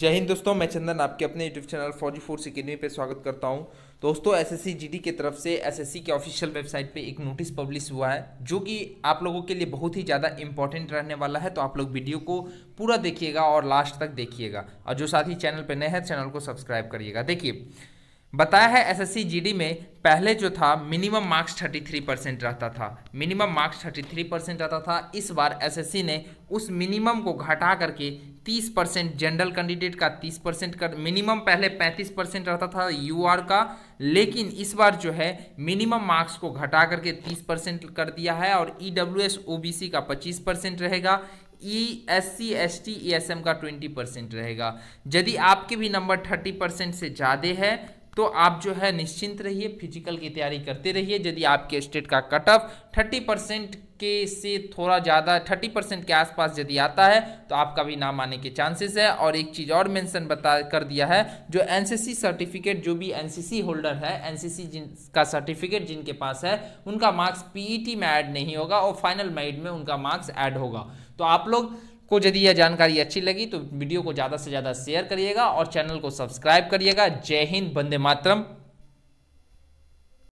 जय हिंद दोस्तों मैं चंदन आपके अपने YouTube channel Fauji Force Academy पर स्वागत करता हूं दोस्तों एसएससी जीडी की तरफ से एसएससी के ऑफिशियल वेबसाइट पे एक नोटिस पब्लिश हुआ है जो कि आप लोगों के लिए बहुत ही ज़्यादा इंपॉर्टेंट रहने वाला है तो आप लोग वीडियो को पूरा देखिएगा और लास्ट तक देखिएगा और जो साथ ही चैनल पर नए हैं चैनल को सब्सक्राइब करिएगा देखिए बताया है एसएससी जीडी में पहले जो था मिनिमम मार्क्स 33 परसेंट रहता था मिनिमम मार्क्स 33 परसेंट रहता था इस बार एसएससी ने उस मिनिमम को घटा करके 30 परसेंट जनरल कैंडिडेट का 30 परसेंट कर मिनिमम पहले 35 परसेंट रहता था यूआर का लेकिन इस बार जो है मिनिमम मार्क्स को घटा करके 30 परसेंट कर दिया है और ई e डब्ल्यू का पच्चीस परसेंट रहेगा E S C S T E S M का 20 परसेंट रहेगा यदि आपके भी नंबर 30 परसेंट से ज़्यादा है तो आप जो है निश्चिंत रहिए फिजिकल की तैयारी करते रहिए यदि आपके स्टेट का कट ऑफ थर्टी परसेंट के से थोड़ा ज़्यादा थर्टी परसेंट के आसपास यदि आता है तो आपका भी नाम आने के चांसेस है और एक चीज़ और मेंशन बता कर दिया है जो एनसीसी सर्टिफिकेट जो भी एनसीसी होल्डर है एनसीसी जिन का सर्टिफिकेट जिनके पास है उनका मार्क्स पीईटी e में ऐड नहीं होगा और फाइनल मेरिट में उनका मार्क्स ऐड होगा तो आप लोग को यदि यह जानकारी अच्छी लगी तो वीडियो को ज़्यादा से ज़्यादा शेयर करिएगा और चैनल को सब्सक्राइब करिएगा जय हिंद बंदे मातरम